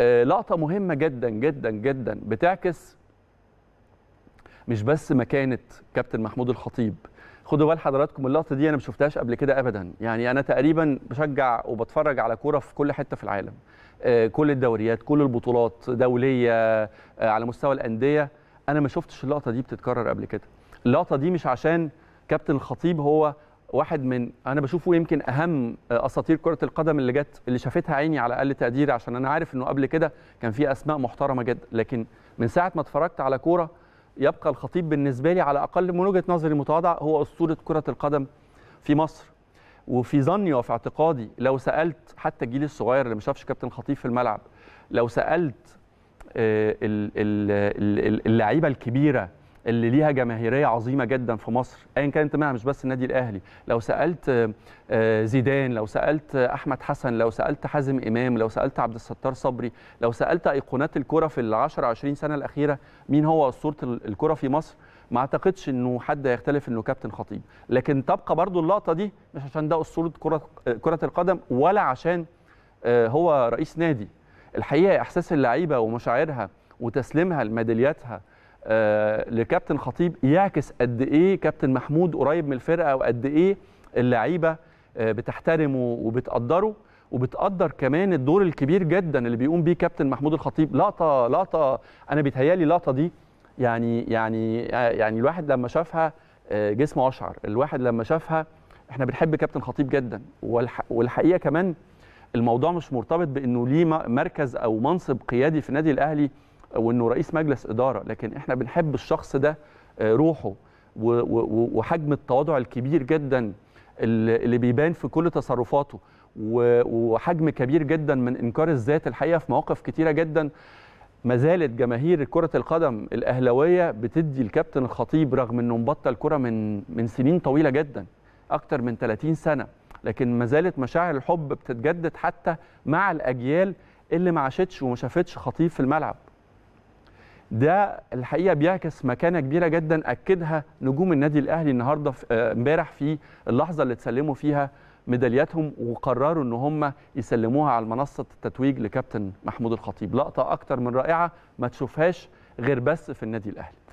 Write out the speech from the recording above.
آه، لقطه مهمه جدا جدا جدا بتعكس مش بس مكانه كابتن محمود الخطيب خدوا بال حضراتكم اللقطه دي انا ما شفتهاش قبل كده ابدا يعني انا تقريبا بشجع وبتفرج على كوره في كل حته في العالم آه، كل الدوريات كل البطولات دوليه آه، على مستوى الانديه انا ما شفتش اللقطه دي بتتكرر قبل كده اللقطه دي مش عشان كابتن الخطيب هو واحد من انا بشوفه يمكن اهم اساطير كره القدم اللي جت اللي شافتها عيني على اقل تقدير عشان انا عارف انه قبل كده كان في اسماء محترمه جدا لكن من ساعه ما اتفرجت على كوره يبقى الخطيب بالنسبه لي على الاقل من وجهه نظري المتواضعه هو اسطوره كره القدم في مصر وفي ظني وفي اعتقادي لو سالت حتى الجيل الصغير اللي ما شافش كابتن خطيب في الملعب لو سالت آه، اللعيبه الكبيره اللي ليها جماهيريه عظيمه جدا في مصر ايا كان انتمائها مش بس النادي الاهلي لو سالت آه، آه، زيدان لو سالت آه، احمد حسن لو سالت حازم امام لو سالت عبد الستار صبري لو سالت ايقونات الكره في ال 10 20 سنه الاخيره مين هو اسطوره الكره في مصر ما اعتقدش انه حد يختلف انه كابتن خطيب لكن تبقى برضو اللقطه دي مش عشان ده اسطوره كره كره القدم ولا عشان هو رئيس نادي الحقيقه احساس اللعيبه ومشاعرها وتسليمها لميدالياتها آه، لكابتن خطيب يعكس قد ايه كابتن محمود قريب من الفرقه وقد ايه اللعيبه آه، بتحترمه وبتقدره وبتقدر كمان الدور الكبير جدا اللي بيقوم بيه كابتن محمود الخطيب لقطه لقطه انا بيتهيالي اللقطه دي يعني يعني آه، يعني الواحد لما شافها جسمه اشعر الواحد لما شافها احنا بنحب كابتن خطيب جدا والحقيقه كمان الموضوع مش مرتبط بانه ليه مركز او منصب قيادي في النادي الاهلي وانه رئيس مجلس اداره لكن احنا بنحب الشخص ده آه، روحه وحجم التواضع الكبير جدا اللي بيبان في كل تصرفاته وحجم كبير جدا من انكار الذات الحقيقه في مواقف كتيره جدا ما زالت جماهير كره القدم الاهلاويه بتدي الكابتن الخطيب رغم انه مبطل كره من من سنين طويله جدا اكتر من 30 سنه لكن ما زالت مشاعر الحب بتتجدد حتى مع الاجيال اللي ما عاشتش وما شافتش خطيب في الملعب ده الحقيقه بيعكس مكانه كبيره جدا اكدها نجوم النادي الاهلي النهارده آه، امبارح في اللحظه اللي اتسلموا فيها ميدالياتهم وقرروا ان هم يسلموها على منصه التتويج لكابتن محمود الخطيب لقطه اكتر من رائعه ما تشوفهاش غير بس في النادي الاهلي